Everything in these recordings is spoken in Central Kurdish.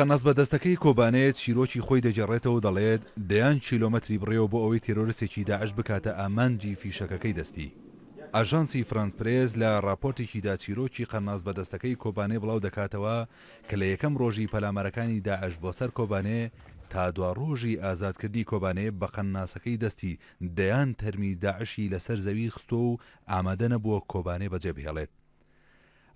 قەنەس بە دەستەکەی کۆبانەیە چیرۆکی خۆی دەجێڕێتەوە دەڵێت دەیان کیلۆمەتری بڕێوە بۆ ئەوەی تێرۆرسێکی داعش بکاتە ئامانجی فیشەکەەکەی دەستی ئاژانسی فرانسپرێز لە راپۆرتێکیدا چیرۆکی قەناز بە دەستەکەی کۆبانێ بڵاو دەکاتەوە کە لە یەکەم ڕۆژی پەلامەرەکانی داعش بۆ سەر کۆبانێ تا دوا ڕۆژی ئازادکردی کۆبانێ بە قەنناسەکەی دەستی دەیان تەرمی داعشی لەسەر زەوی خستۆ و ئامادە نەبووە کۆبانێ بەجێبهێڵێت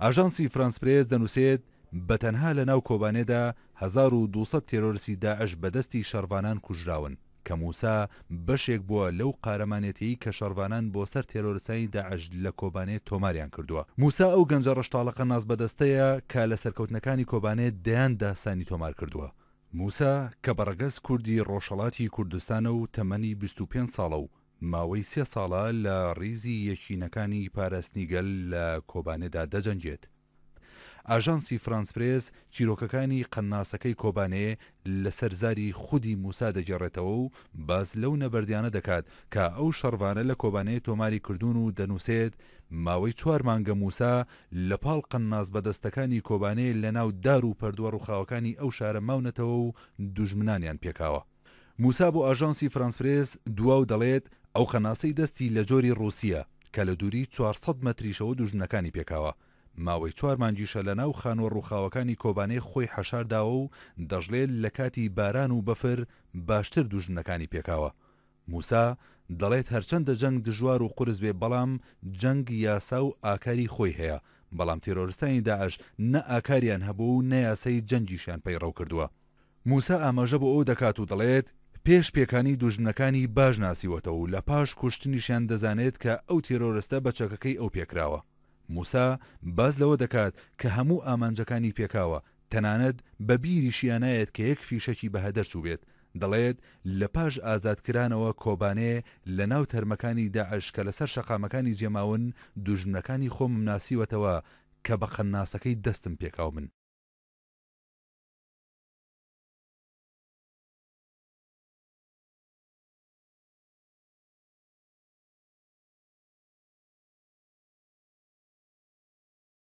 ئاژانسی فرانسپرێز دەنووسێت بە تەنها لە ناو کۆبانێدا 1200 تێرۆرسی داعش بەدەستی شەروانان کوژراون کە موسا بەشێک بووە لەو قارەمانێتی کە شەروانان بۆ سەر تێرۆرسایی داعش لە کۆبانێ تۆماریان کردووە موسا ئەو گەنجە ڕشتاڵەکە ناز بەدەستەیە کە لە سەرکەوتنەکانی کۆبانێ دەیان داسانی تۆمار کردووە موسا کە بەڕگەز کوردی ڕۆژەڵاتی کوردستانە و تەمەنی 25 ساڵە و ماوەی سێ ساڵە لە ڕیزی یەکینەکانی پارەستنیگەل لە کۆبانێدا دەجەنجێت ئاژانسی فرانسپرس چیرۆکەکانی قەنناسەکەی کۆبانەیە لە سەرزاری خودی موسا دەگەڕێتەوە و باز لەو نەبەردیانە دەکات کە ئەو شەڕوانە لە کۆبانەیە تۆماری کردوون و دەنووسێت ماوەی چوار مانگە موسا لە پاڵ قەنناس بەدەستەکانی کۆبانەیە لە ناو دار و پەردووە ڕووخاوەکانی ئەو شارە ماونەتەوە و دوژمنانیان پێکاوە. موسا بۆ ئاژانسی فرانسپرس دواو دەڵێت ئەو خەناسەی دەستی لە جۆری ڕوسیە کە لە دووری 400 مەتریشەوە دوژنەکانی پێکاوە ماوەی چوار مانجیشە لە ناو خانوە ڕووخاوەکانی کۆبانەی خۆی حەشارداوە و دەژڵێت لە کاتی باران و بەفر باشتر دوژنەکانی پێکاوە موسا دەڵێت هەرچەندە جەنگ دژوار و قرس بێ بەڵام جەنگ یاسا و ئاکاری خۆی هەیە بەڵام تیرۆرستانی داعش نە ئاکاریان هەبوو و نەیاسەی جەنگیشیان پەیڕەو کردووە موسا ئاماژە بۆ ئەو دەکات و دەڵێت پێش پێکانی دوژمنەکانی باش ناسیوەتەوە و لە پاش کوشتنیشیان دەزانێت کە ئەو تیرۆرستە بەچەکەکەی ئەو پێکراوە موسا باز لەوە دەکات کە هەموو ئامانجەکانی پێکاوە تەنانەت بە بیری شیانایەت کە یەک فیشەکی بەهەدەرچوو بێت دەڵێت لە پاش ئازادکرانەوە کۆبانێ لە ناو تەرمەکانی داعش کە لەسەر شەقامەکانی جێماون دوژمنەکانی خۆم ناسیوەتەوە کە بە خەنناسەکەی دەستم پێکاو من